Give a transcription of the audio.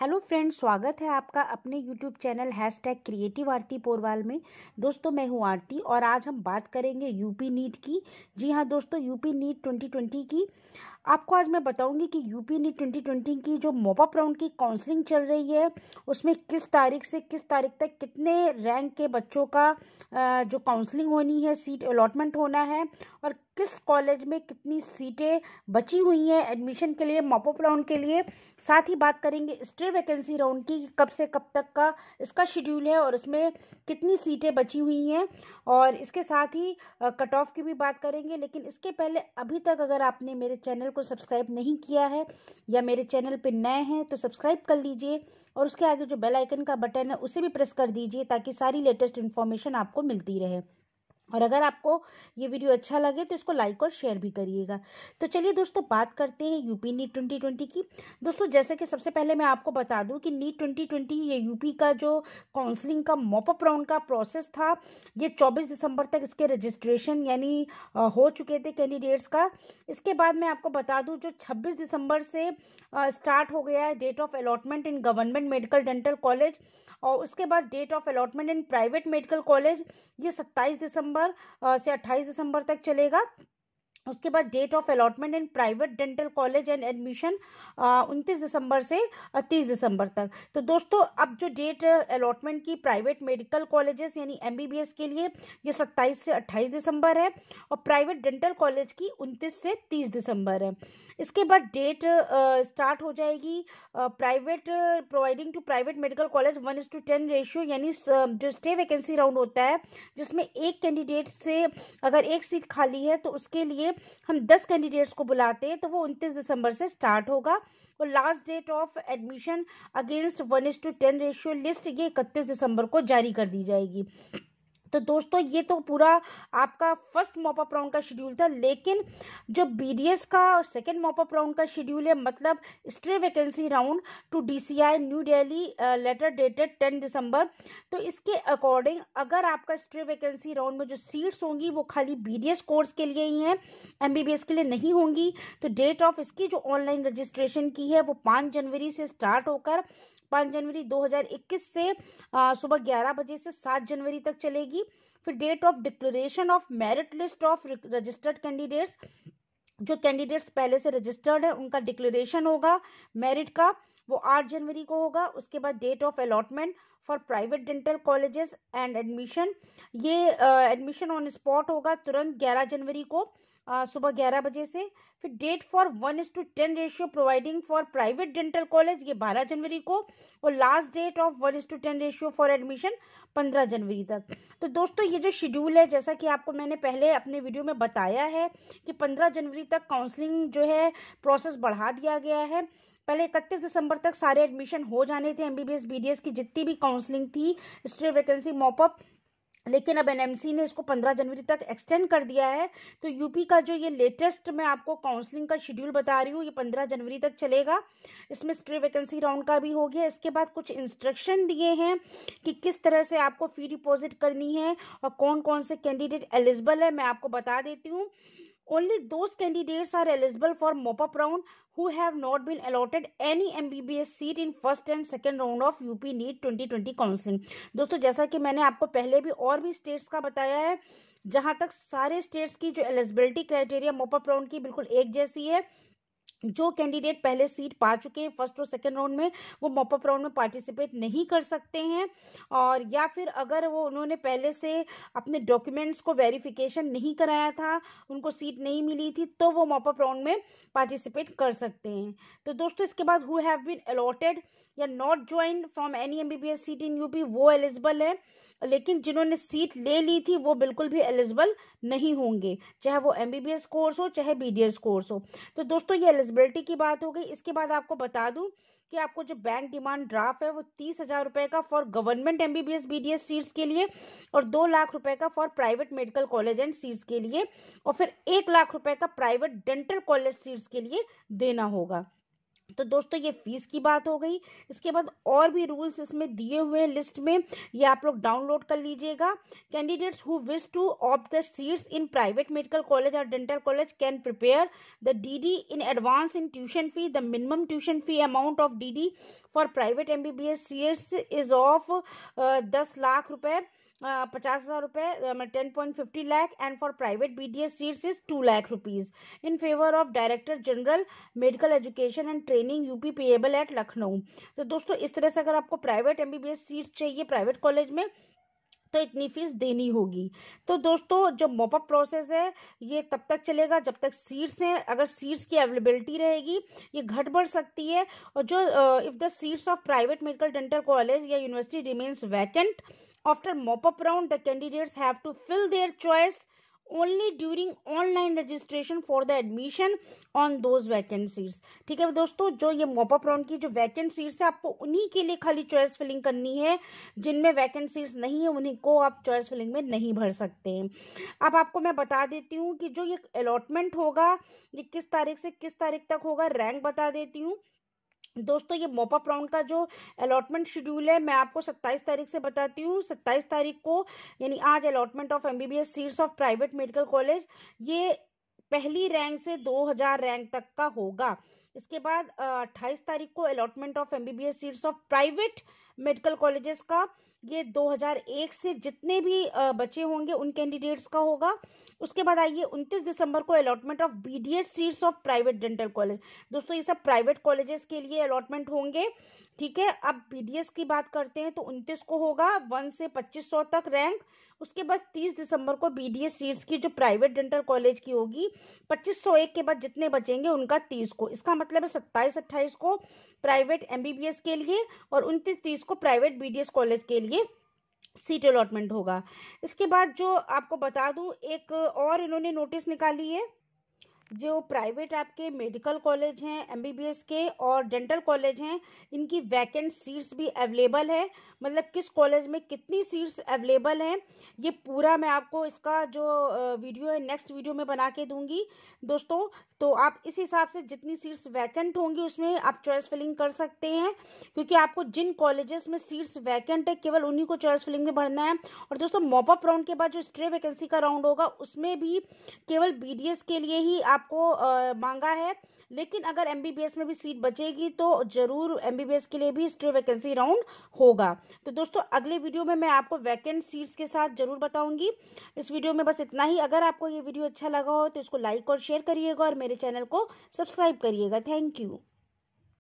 Hello friends स्वागत है आपका अपने YouTube channel hashtag creative Aarti Porwal में दोस्तों मैं हूं आरती और आज हम बात करेंगे यूपी नीट की जी हां दोस्तों यूपी नीट 2020 की आपको आज मैं बताऊंगी कि यूपी नीट 2020 की जो मोपअप राउंड की काउंसलिंग चल रही है उसमें किस तारीख से किस तारीख तक कितने रैंक के बच्चों का जो काउंसलिंग होनी है सीट अलॉटमेंट होना है और किस कॉलेज में कितनी सीटें बची हुई हैं एडमिशन के लिए मॉपअप राउंड के लिए साथ ही बात करेंगे स्टे वैकेंसी राउंड की कब से कब तक का इसका शेड्यूल है और इसमें कितनी सीटें बची हुई हैं और इसके साथ ही कट ऑफ की भी बात करेंगे लेकिन इसके पहले अभी तक अगर आपने मेरे चैनल को सब्सक्राइब नहीं किया है या मेरे चैनल पर नए हैं तो सब्सक्राइब कर लीजिए और उसके आगे जो बेल आइकन का बटन है उसे भी प्रेस कर दीजिए ताकि सारी लेटेस्ट इन्फॉर्मेशन आपको मिलती रहे और अगर आपको ये वीडियो अच्छा लगे तो इसको लाइक और शेयर भी करिएगा तो चलिए दोस्तों बात करते हैं यूपी नीट ट्वेंटी ट्वेंटी की दोस्तों जैसे कि सबसे पहले मैं आपको बता दूं कि नीट ट्वेंटी ट्वेंटी ये यूपी का जो काउंसलिंग का मॉपअप राउंड का प्रोसेस था ये चौबीस दिसंबर तक इसके रजिस्ट्रेशन यानी हो चुके थे कैंडिडेट्स का इसके बाद मैं आपको बता दूँ जो छब्बीस दिसंबर से स्टार्ट हो गया है date of allotment in government medical dental college और उसके बाद date of allotment in private medical college ये सत्ताईस दिसंबर दिसंबर से अट्ठाईस दिसंबर तक चलेगा उसके बाद date of allotment in private dental college and admission उनतीस दिसंबर से तीस दिसंबर तक तो दोस्तों अब जो डेट अलॉटमेंट की प्राइवेट मेडिकल कॉलेजेस यानी एम के लिए ये सत्ताईस से अट्ठाईस दिसंबर है और प्राइवेट डेंटल कॉलेज की उनतीस से तीस दिसंबर है इसके बाद डेट स्टार्ट हो जाएगी private providing to private medical college one is to ten ratio यानी जो स्टे वैकेंसी राउंड होता है जिसमें एक कैंडिडेट से अगर एक सीट खाली है तो उसके लिए हम दस कैंडिडेट्स को बुलाते हैं तो वो उनतीस दिसंबर से स्टार्ट होगा और last date of admission against one is to ten ratio list ये इकतीस दिसंबर को जारी कर दी जाएगी तो दोस्तों ये तो पूरा आपका फर्स्ट मॉपअप राउंड का शेड्यूल था लेकिन जो बीडीएस का सेकेंड मॉपअप राउंड का शेड्यूल है मतलब stray vacancy round two DCI new Delhi letter dated ten December तो इसके अकॉर्डिंग अगर आपका स्ट्रे वैकेंसी राउंड में जो सीट्स होंगी वो खाली बी कोर्स के लिए ही हैं एम के लिए नहीं होंगी तो डेट ऑफ इसकी जो ऑनलाइन रजिस्ट्रेशन की है वो पाँच जनवरी से स्टार्ट होकर पाँच जनवरी 2021 से सुबह ग्यारह बजे से सात जनवरी तक चलेगी फिर date of declaration of merit list of registered candidates जो कैंडिडेट्स पहले से रजिस्टर्ड है उनका डिक्लेरेशन होगा मेरिट का वो आठ जनवरी को होगा उसके बाद date of allotment for private dental colleges and admission ये एडमिशन ऑन स्पॉट होगा तुरंत ग्यारह जनवरी को Uh, सुबह ग्यारह बजे से फिर date for one is to ten ratio providing for private dental college ये बारह जनवरी को और last date of one is to ten ratio for admission पंद्रह जनवरी तक तो दोस्तों ये जो शेड्यूल है जैसा कि आपको मैंने पहले अपने वीडियो में बताया है कि पंद्रह जनवरी तक काउंसलिंग जो है प्रोसेस बढ़ा दिया गया है पहले इकतीस दिसंबर तक सारे एडमिशन हो जाने थे एमबीबीएस बीडीएस की जितनी भी काउंसलिंग थी स्ट्रे वैकेंसी मॉपअप लेकिन अब एनएमसी ने इसको 15 जनवरी तक एक्सटेंड कर दिया है तो यूपी का जो ये लेटेस्ट मैं आपको काउंसलिंग का शेड्यूल बता रही हूँ ये 15 जनवरी तक चलेगा इसमें स्ट्रे वैकेंसी राउंड का भी हो गया इसके बाद कुछ इंस्ट्रक्शन दिए हैं कि किस तरह से आपको फ़ी डिपॉजिट करनी है और कौन कौन से कैंडिडेट एलिजिबल है मैं आपको बता देती हूँ only those candidates are eligible for mop-up round who have not been allotted any MBBS seat in first and second round of UP NEET 2020 counseling. दोस्तों जैसा कि मैंने आपको पहले भी और भी स्टेट्स का बताया है जहां तक सारे स्टेट्स की जो एलिजिबिलिटी क्राइटेरिया मोपअप राउंड की बिल्कुल एक जैसी है जो कैंडिडेट पहले सीट पा चुके हैं फर्स्ट और सेकेंड राउंड में वो मॉपअप राउंड में पार्टिसिपेट नहीं कर सकते हैं और या फिर अगर वो उन्होंने पहले से अपने डॉक्यूमेंट्स को वेरिफिकेशन नहीं कराया था उनको सीट नहीं मिली थी तो वो मॉपअप राउंड में पार्टिसिपेट कर सकते हैं तो दोस्तों इसके बाद हु हैव बीन अलॉटेड या not join from any M B B S seat in UP वो एलिजिबल है लेकिन जिन्होंने सीट ले ली थी वो बिल्कुल भी एलिजिबल नहीं होंगे चाहे वो एम कोर्स हो चाहे बी कोर्स हो तो दोस्तों ये एलिजिबिलिटी की बात हो गई इसके बाद आपको बता दूँ कि आपको जो बैंक डिमांड ड्राफ्ट है वो तीस हज़ार रुपये का for government M B B S B D S seats के लिए और दो लाख रुपए का for private medical college and seats के लिए और फिर एक लाख रुपए का प्राइवेट डेंटल कॉलेज सीट्स के लिए देना होगा तो दोस्तों ये फीस की बात हो गई इसके बाद और भी रूल्स इसमें दिए हुए हैं लिस्ट में ये आप लोग डाउनलोड कर लीजिएगा candidates who wish to opt the seats in private medical college और dental college can prepare the DD in advance in tuition fee the minimum tuition fee amount of DD for private M B is of दस लाख रुपए uh, पचास हज़ार रुपये uh, मतलब ten point fifty lakh and for private B D S seats is two lakh rupees in favour of director general medical education and training UP payable at Lucknow तो दोस्तों इस तरह से अगर आपको प्राइवेट एम सीट्स चाहिए प्राइवेट कॉलेज में तो इतनी फीस देनी होगी तो दोस्तों जो मॉपअप प्रोसेस है ये तब तक चलेगा जब तक सीट्स हैं अगर सीट्स की अवेलेबिलिटी रहेगी ये घट बढ़ सकती है और जो if the seats of private medical dental college या university remains vacant after mop up round the candidates have to fill their choice only during online registration for the admission on those vacancies ठीक है दोस्तों जो ये mop-up round की जो vacancies है आपको उन्हीं के लिए खाली चॉइस फिलिंग करनी है जिनमें वैकेंसीज नहीं है उन्हीं को आप चॉइस फिलिंग में नहीं भर सकते हैं अब आपको मैं बता देती हूँ कि जो ये अलॉटमेंट होगा ये किस तारीख से किस तारीख तक होगा रैंक बता देती हूँ दोस्तों ये मॉपअप राउंड का जो अलॉटमेंट शेड्यूल है मैं आपको 27 तारीख से बताती हूँ 27 तारीख को यानी आज allotment of MBBS seats of private medical college ये पहली रैंक से 2000 रैंक तक का होगा इसके बाद अट्ठाईस तारीख को allotment of MBBS seats of private medical colleges का ये 2001 से जितने भी बचे होंगे उन कैंडिडेट्स का होगा उसके बाद आइए 29 दिसंबर को allotment of B D S seats of private dental college दोस्तों ये सब प्राइवेट कॉलेजेस के लिए अलॉटमेंट होंगे ठीक है अब एस की बात करते हैं तो 29 को होगा 1 से 2500 तक रैंक उसके बाद 30 दिसंबर को एस सीट्स की जो प्राइवेट डेंटल कॉलेज की होगी 2501 के बाद जितने बचेंगे उनका 30 को इसका मतलब है सत्ताईस अट्ठाईस को प्राइवेट एम के लिए और उनतीस तीस को प्राइवेट बी कॉलेज के लिए ये सीट अलॉटमेंट होगा इसके बाद जो आपको बता दूं एक और इन्होंने नोटिस निकाली है जो प्राइवेट आपके मेडिकल कॉलेज हैं एमबीबीएस के और डेंटल कॉलेज हैं इनकी वैकेंट सीट्स भी अवेलेबल है मतलब किस कॉलेज में कितनी सीट्स अवेलेबल हैं ये पूरा मैं आपको इसका जो वीडियो है नेक्स्ट वीडियो में बना के दूंगी दोस्तों तो आप इस हिसाब से जितनी सीट्स वैकेंट होंगी उसमें आप चॉइस फिलिंग कर सकते हैं क्योंकि आपको जिन कॉलेजेस में सीट्स वैकेंट है केवल उन्हीं को चॉइस फिलिंग में भरना है और दोस्तों मॉपअप राउंड के बाद जो स्ट्रे वैकेंसी का राउंड होगा उसमें भी केवल बी के लिए ही आप आपको मांगा है लेकिन अगर एम में भी सीट बचेगी तो ज़रूर एम के लिए भी स्ट्रे वैकेंसी राउंड होगा तो दोस्तों अगले वीडियो में मैं आपको वैकेंट सीट्स के साथ ज़रूर बताऊंगी इस वीडियो में बस इतना ही अगर आपको ये वीडियो अच्छा लगा हो तो इसको लाइक और शेयर करिएगा और मेरे चैनल को सब्सक्राइब करिएगा थैंक यू